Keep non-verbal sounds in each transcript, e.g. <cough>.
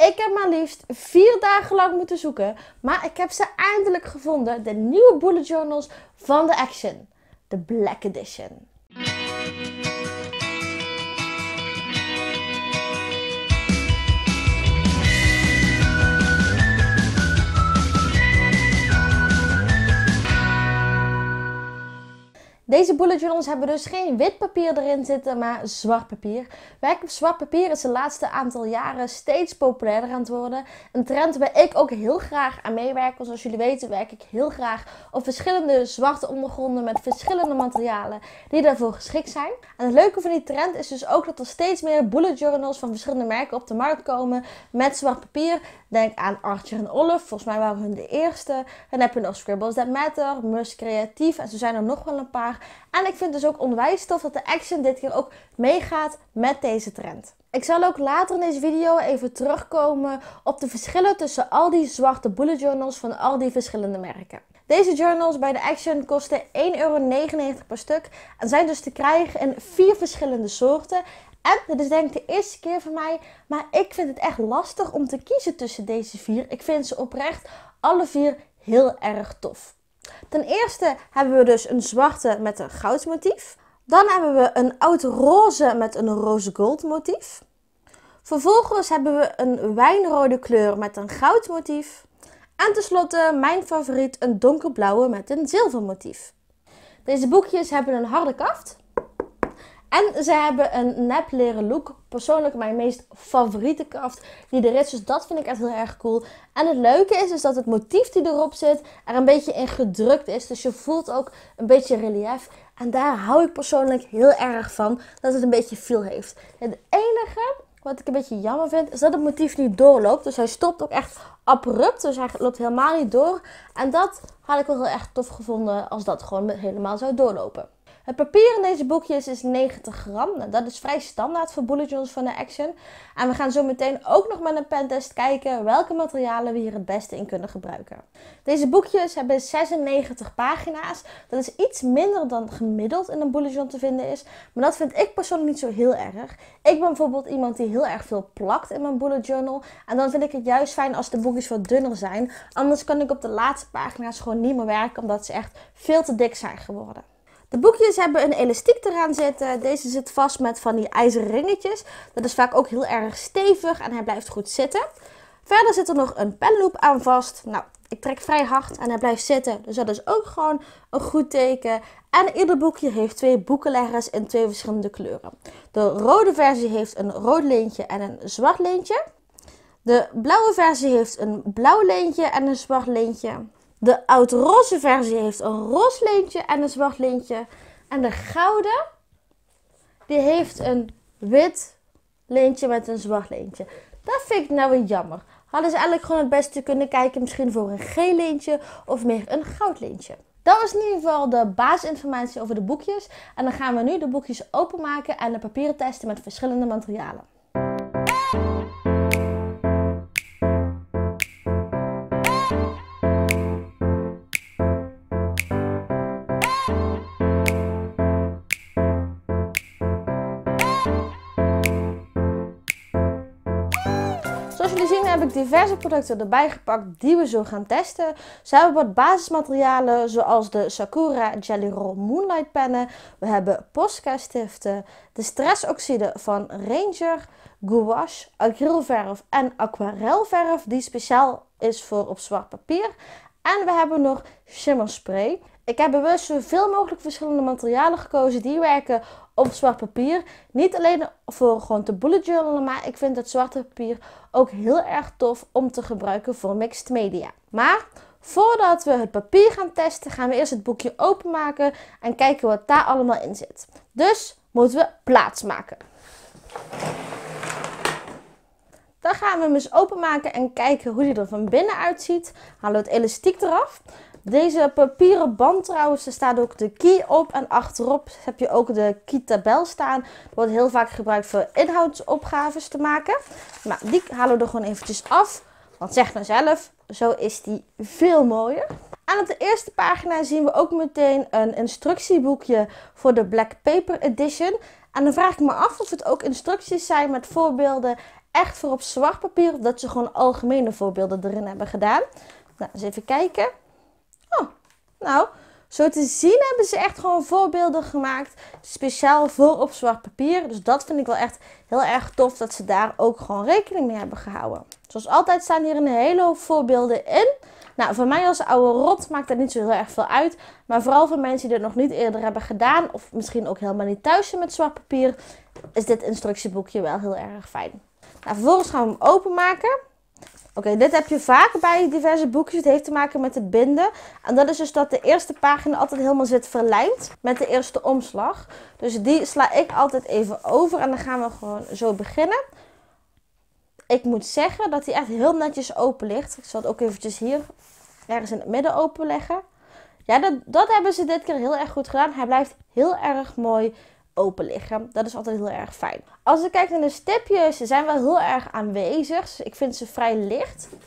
Ik heb maar liefst vier dagen lang moeten zoeken, maar ik heb ze eindelijk gevonden. De nieuwe bullet journals van de Action, de Black Edition. Deze bullet journals hebben dus geen wit papier erin zitten, maar zwart papier. Werk op zwart papier is de laatste aantal jaren steeds populairder aan het worden. Een trend waar ik ook heel graag aan meewerk. Want zoals jullie weten werk ik heel graag op verschillende zwarte ondergronden met verschillende materialen die daarvoor geschikt zijn. En het leuke van die trend is dus ook dat er steeds meer bullet journals van verschillende merken op de markt komen met zwart papier. Denk aan Archer en Olive, volgens mij waren hun de eerste. Dan heb je nog Scribbles That Matter, Mus Creatief en zo zijn er nog wel een paar. En ik vind dus ook onwijs tof dat de Action dit keer ook meegaat met deze trend. Ik zal ook later in deze video even terugkomen op de verschillen tussen al die zwarte bullet journals van al die verschillende merken. Deze journals bij de Action kosten 1,99 euro per stuk en zijn dus te krijgen in vier verschillende soorten. En dit is denk ik de eerste keer voor mij, maar ik vind het echt lastig om te kiezen tussen deze vier. Ik vind ze oprecht alle vier heel erg tof. Ten eerste hebben we dus een zwarte met een goudmotief. Dan hebben we een oud roze met een roze gold motief. Vervolgens hebben we een wijnrode kleur met een goudmotief. En tenslotte mijn favoriet een donkerblauwe met een zilvermotief. Deze boekjes hebben een harde kaft en ze hebben een nepleren look. Persoonlijk mijn meest favoriete kraft die er is. Dus dat vind ik echt heel erg cool. En het leuke is, is dat het motief die erop zit er een beetje in gedrukt is. Dus je voelt ook een beetje relief. En daar hou ik persoonlijk heel erg van. Dat het een beetje veel heeft. Het enige wat ik een beetje jammer vind, is dat het motief niet doorloopt. Dus hij stopt ook echt abrupt. Dus hij loopt helemaal niet door. En dat had ik wel heel erg tof gevonden als dat gewoon helemaal zou doorlopen. Het papier in deze boekjes is 90 gram. Nou, dat is vrij standaard voor bullet journals van de Action. En we gaan zo meteen ook nog met een pentest kijken welke materialen we hier het beste in kunnen gebruiken. Deze boekjes hebben 96 pagina's. Dat is iets minder dan gemiddeld in een bullet journal te vinden is. Maar dat vind ik persoonlijk niet zo heel erg. Ik ben bijvoorbeeld iemand die heel erg veel plakt in mijn bullet journal. En dan vind ik het juist fijn als de boekjes wat dunner zijn. Anders kan ik op de laatste pagina's gewoon niet meer werken omdat ze echt veel te dik zijn geworden. De boekjes hebben een elastiek eraan zitten. Deze zit vast met van die ijzerringetjes. ringetjes. Dat is vaak ook heel erg stevig en hij blijft goed zitten. Verder zit er nog een penloop aan vast. Nou, ik trek vrij hard en hij blijft zitten. Dus dat is ook gewoon een goed teken. En ieder boekje heeft twee boekenleggers in twee verschillende kleuren. De rode versie heeft een rood leentje en een zwart leentje. De blauwe versie heeft een blauw leentje en een zwart leentje. De oud-roze versie heeft een roze lintje en een zwart lintje. En de gouden, die heeft een wit lintje met een zwart lintje. Dat vind ik nou weer jammer. Hadden ze eigenlijk gewoon het beste kunnen kijken misschien voor een geel lintje of meer een goud lintje. Dat was in ieder geval de basisinformatie over de boekjes. En dan gaan we nu de boekjes openmaken en de papieren testen met verschillende materialen. heb ik diverse producten erbij gepakt die we zo gaan testen. Ze hebben wat basismaterialen zoals de Sakura Jelly Roll Moonlight pennen. We hebben Posca stiften, de stressoxide van Ranger, gouache, acrylverf en aquarelverf die speciaal is voor op zwart papier. En we hebben nog shimmerspray. Ik heb bewust zoveel mogelijk verschillende materialen gekozen die werken op zwart papier. Niet alleen voor gewoon te bullet journalen, maar ik vind het zwarte papier ook heel erg tof om te gebruiken voor mixed media. Maar voordat we het papier gaan testen, gaan we eerst het boekje openmaken en kijken wat daar allemaal in zit. Dus moeten we plaats maken. Dan gaan we hem eens openmaken en kijken hoe hij er van binnen uitziet. Halen we het elastiek eraf. Deze papieren band trouwens, daar staat ook de key op. En achterop heb je ook de key-tabel staan. Dat wordt heel vaak gebruikt voor inhoudsopgaves te maken. Maar die halen we er gewoon eventjes af. Want zeg maar zelf, zo is die veel mooier. Aan de eerste pagina zien we ook meteen een instructieboekje voor de Black Paper Edition. En dan vraag ik me af of het ook instructies zijn met voorbeelden echt voor op zwart papier. Of dat ze gewoon algemene voorbeelden erin hebben gedaan. Nou, eens even kijken oh, nou, zo te zien hebben ze echt gewoon voorbeelden gemaakt. Speciaal voor op zwart papier. Dus dat vind ik wel echt heel erg tof dat ze daar ook gewoon rekening mee hebben gehouden. Zoals altijd staan hier een hele hoop voorbeelden in. Nou, voor mij als oude rot maakt dat niet zo heel erg veel uit. Maar vooral voor mensen die dit nog niet eerder hebben gedaan. Of misschien ook helemaal niet thuis zijn met zwart papier. Is dit instructieboekje wel heel erg fijn. Nou, vervolgens gaan we hem openmaken. Oké, dit heb je vaak bij diverse boekjes. Het heeft te maken met het binden. En dat is dus dat de eerste pagina altijd helemaal zit verlijmd met de eerste omslag. Dus die sla ik altijd even over en dan gaan we gewoon zo beginnen. Ik moet zeggen dat hij echt heel netjes open ligt. Ik zal het ook eventjes hier ergens in het midden open leggen. Ja, dat, dat hebben ze dit keer heel erg goed gedaan. Hij blijft heel erg mooi open liggen. Dat is altijd heel erg fijn. Als ik kijk naar de stipjes, ze zijn wel heel erg aanwezig. Dus ik vind ze vrij licht. Ik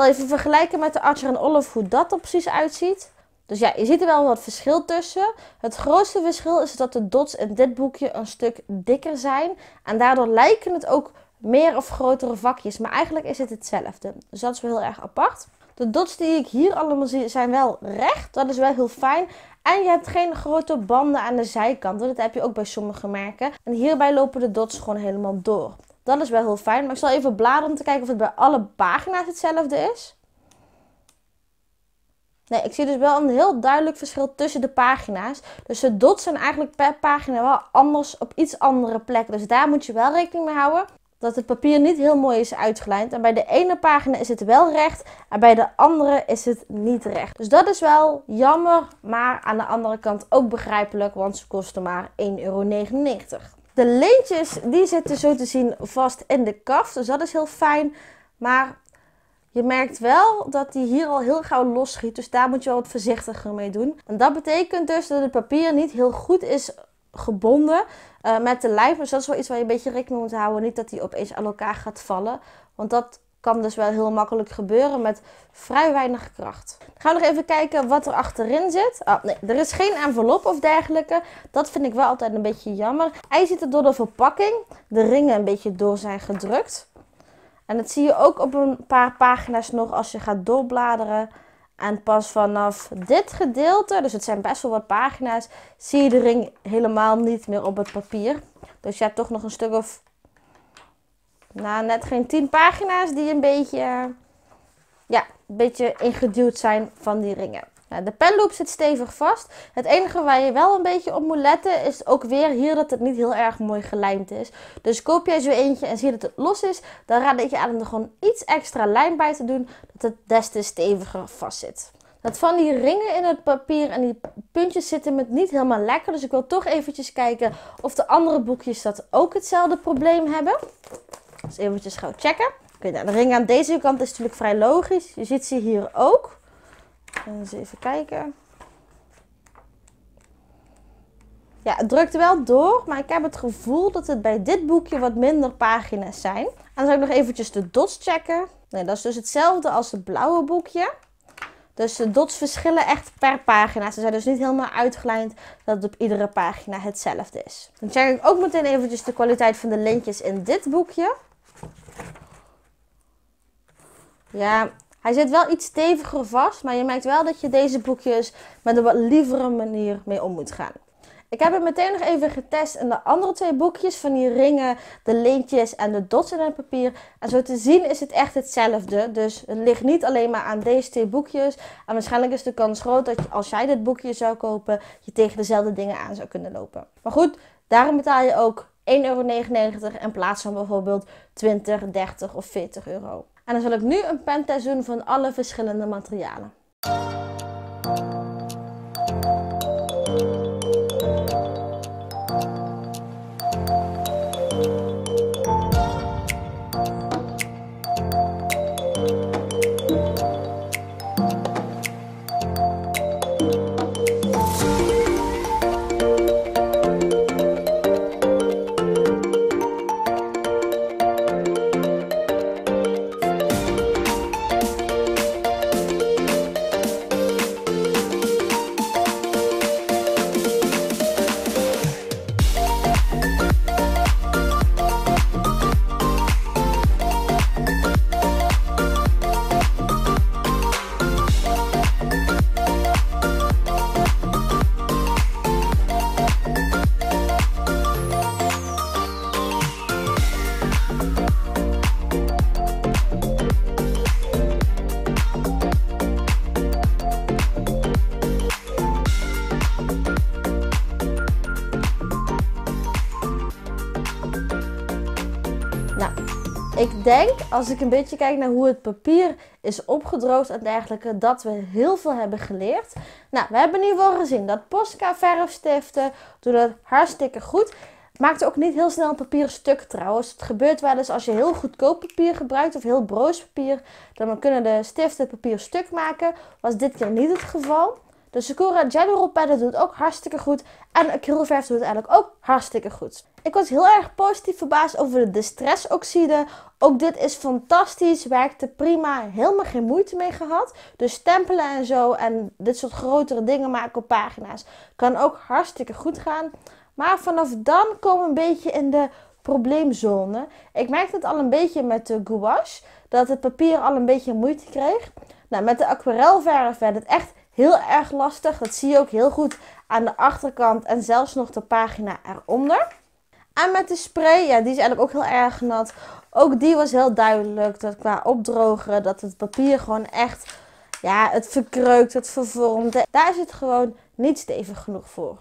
zal even vergelijken met de Archer en Olive hoe dat er precies uitziet. Dus ja, je ziet er wel wat verschil tussen. Het grootste verschil is dat de dots in dit boekje een stuk dikker zijn. En daardoor lijken het ook meer of grotere vakjes. Maar eigenlijk is het hetzelfde. Dus dat is wel heel erg apart. De dots die ik hier allemaal zie zijn wel recht. Dat is wel heel fijn. En je hebt geen grote banden aan de zijkant. Dat heb je ook bij sommige merken. En hierbij lopen de dots gewoon helemaal door. Dat is wel heel fijn. Maar ik zal even bladeren om te kijken of het bij alle pagina's hetzelfde is. Nee, ik zie dus wel een heel duidelijk verschil tussen de pagina's. Dus de dots zijn eigenlijk per pagina wel anders op iets andere plekken. Dus daar moet je wel rekening mee houden dat het papier niet heel mooi is uitgelijnd. En bij de ene pagina is het wel recht en bij de andere is het niet recht. Dus dat is wel jammer, maar aan de andere kant ook begrijpelijk, want ze kosten maar 1,99 euro. De leentjes die zitten zo te zien vast in de kaft, dus dat is heel fijn. Maar je merkt wel dat die hier al heel gauw losschiet, dus daar moet je wel wat voorzichtiger mee doen. En dat betekent dus dat het papier niet heel goed is gebonden eh, met de lijf. Dus dat is wel iets waar je een beetje rekening moet houden. Niet dat die opeens aan elkaar gaat vallen. Want dat kan dus wel heel makkelijk gebeuren met vrij weinig kracht. gaan we nog even kijken wat er achterin zit. Oh, nee, er is geen envelop of dergelijke. Dat vind ik wel altijd een beetje jammer. Hij ziet er door de verpakking de ringen een beetje door zijn gedrukt. En dat zie je ook op een paar pagina's nog als je gaat doorbladeren. En pas vanaf dit gedeelte, dus het zijn best wel wat pagina's, zie je de ring helemaal niet meer op het papier. Dus je hebt toch nog een stuk of, nou net geen tien pagina's die een beetje, ja, een beetje ingeduwd zijn van die ringen. Nou, de penloop zit stevig vast. Het enige waar je wel een beetje op moet letten is ook weer hier dat het niet heel erg mooi gelijmd is. Dus koop jij zo eentje en zie dat het los is, dan raad ik je aan om er gewoon iets extra lijm bij te doen, dat het des te steviger vast zit. Dat van die ringen in het papier en die puntjes zitten met niet helemaal lekker. Dus ik wil toch eventjes kijken of de andere boekjes dat ook hetzelfde probleem hebben. Dus eventjes gauw checken. Oké, nou, de ring aan deze kant is natuurlijk vrij logisch. Je ziet ze hier ook. Eens even kijken. Ja, het drukt wel door, maar ik heb het gevoel dat het bij dit boekje wat minder pagina's zijn. En dan zou ik nog eventjes de dots checken. Nee, dat is dus hetzelfde als het blauwe boekje. Dus de dots verschillen echt per pagina. Ze zijn dus niet helemaal uitgelijnd dat het op iedere pagina hetzelfde is. Dan check ik ook meteen eventjes de kwaliteit van de lintjes in dit boekje. Ja, hij zit wel iets steviger vast, maar je merkt wel dat je deze boekjes met een wat lievere manier mee om moet gaan. Ik heb het meteen nog even getest in de andere twee boekjes van die ringen, de lintjes en de dots in het papier. En zo te zien is het echt hetzelfde. Dus het ligt niet alleen maar aan deze twee boekjes. En waarschijnlijk is de kans groot dat je, als jij dit boekje zou kopen, je tegen dezelfde dingen aan zou kunnen lopen. Maar goed, daarom betaal je ook 1,99 euro in plaats van bijvoorbeeld 20, 30 of 40 euro. En dan zal ik nu een pentest doen van alle verschillende materialen. denk, als ik een beetje kijk naar hoe het papier is opgedroogd en dergelijke, dat we heel veel hebben geleerd. Nou, we hebben nu wel gezien dat Posca verfstiften doen dat hartstikke goed. Maakt ook niet heel snel een papier stuk trouwens. Het gebeurt wel eens als je heel goedkoop papier gebruikt of heel broos papier. Dan kunnen de stiften papier stuk maken. Was dit keer niet het geval. De Sakura General Pad doet ook hartstikke goed. En acrylverf doet eigenlijk ook hartstikke goed. Ik was heel erg positief verbaasd over de Distress Oxide. Ook dit is fantastisch, werkte prima, helemaal geen moeite mee gehad. Dus stempelen en zo en dit soort grotere dingen maken op pagina's kan ook hartstikke goed gaan. Maar vanaf dan komen we een beetje in de probleemzone. Ik merkte het al een beetje met de gouache, dat het papier al een beetje moeite kreeg. Nou, met de aquarelverf werd het echt heel erg lastig. Dat zie je ook heel goed aan de achterkant en zelfs nog de pagina eronder. En met de spray, ja, die is eigenlijk ook heel erg nat. Ook die was heel duidelijk dat qua opdrogen, dat het papier gewoon echt, ja, het verkreukt, het vervormt. Daar is het gewoon niet stevig genoeg voor.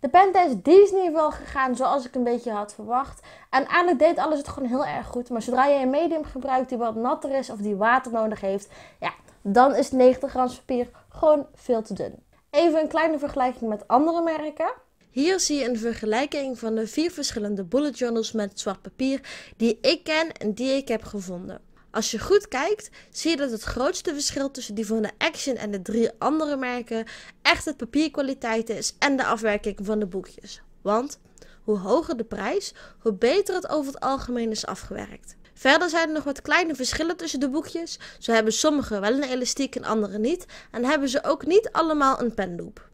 De pentest die is in ieder geval gegaan zoals ik een beetje had verwacht. En eigenlijk deed alles het gewoon heel erg goed. Maar zodra je een medium gebruikt die wat natter is of die water nodig heeft, ja, dan is 90 gram papier gewoon veel te dun. Even een kleine vergelijking met andere merken. Hier zie je een vergelijking van de vier verschillende bullet journals met zwart papier die ik ken en die ik heb gevonden. Als je goed kijkt, zie je dat het grootste verschil tussen die van de Action en de drie andere merken echt het papierkwaliteit is en de afwerking van de boekjes. Want hoe hoger de prijs, hoe beter het over het algemeen is afgewerkt. Verder zijn er nog wat kleine verschillen tussen de boekjes. Zo hebben sommige wel een elastiek en andere niet. En hebben ze ook niet allemaal een penloop.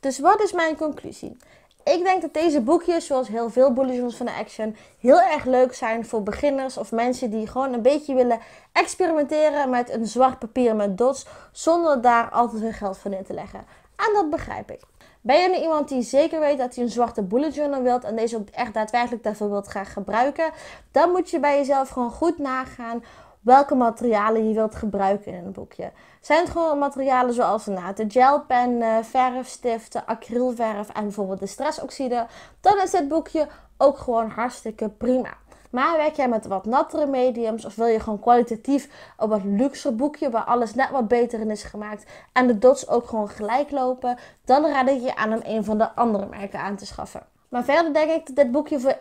Dus wat is mijn conclusie? Ik denk dat deze boekjes, zoals heel veel bullet van de Action, heel erg leuk zijn voor beginners of mensen die gewoon een beetje willen experimenteren met een zwart papier met dots, zonder daar altijd hun geld voor in te leggen. En dat begrijp ik. Ben je nu iemand die zeker weet dat hij een zwarte bullet journal wilt en deze ook echt daadwerkelijk daarvoor wilt gaan gebruiken, dan moet je bij jezelf gewoon goed nagaan welke materialen je wilt gebruiken in een boekje. Zijn het gewoon materialen zoals nou, de gelpen, eh, verfstiften, acrylverf en bijvoorbeeld de stressoxide, dan is dit boekje ook gewoon hartstikke prima. Maar werk jij met wat nattere mediums of wil je gewoon kwalitatief een wat luxer boekje waar alles net wat beter in is gemaakt en de dots ook gewoon gelijk lopen, dan raad ik je aan om een van de andere merken aan te schaffen. Maar verder denk ik dat dit boekje voor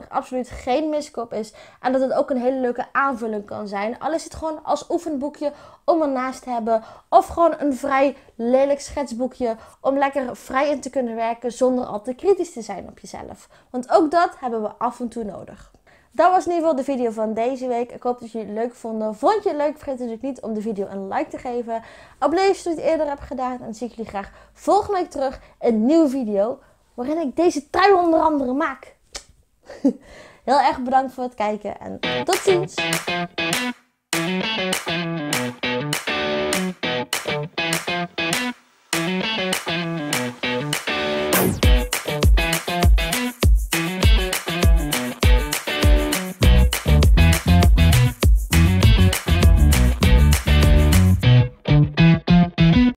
1,99 absoluut geen miskoop is. En dat het ook een hele leuke aanvulling kan zijn. Al is het gewoon als oefenboekje om ernaast te hebben. Of gewoon een vrij lelijk schetsboekje om lekker vrij in te kunnen werken zonder al te kritisch te zijn op jezelf. Want ook dat hebben we af en toe nodig. Dat was in ieder geval de video van deze week. Ik hoop dat jullie het leuk vonden. Vond je het leuk? Vergeet natuurlijk niet om de video een like te geven. Abonneer als je het eerder hebt gedaan. En dan zie ik jullie graag volgende week terug in een nieuwe video waarin ik deze trui onder andere maak. <laughs> Heel erg bedankt voor het kijken en tot ziens!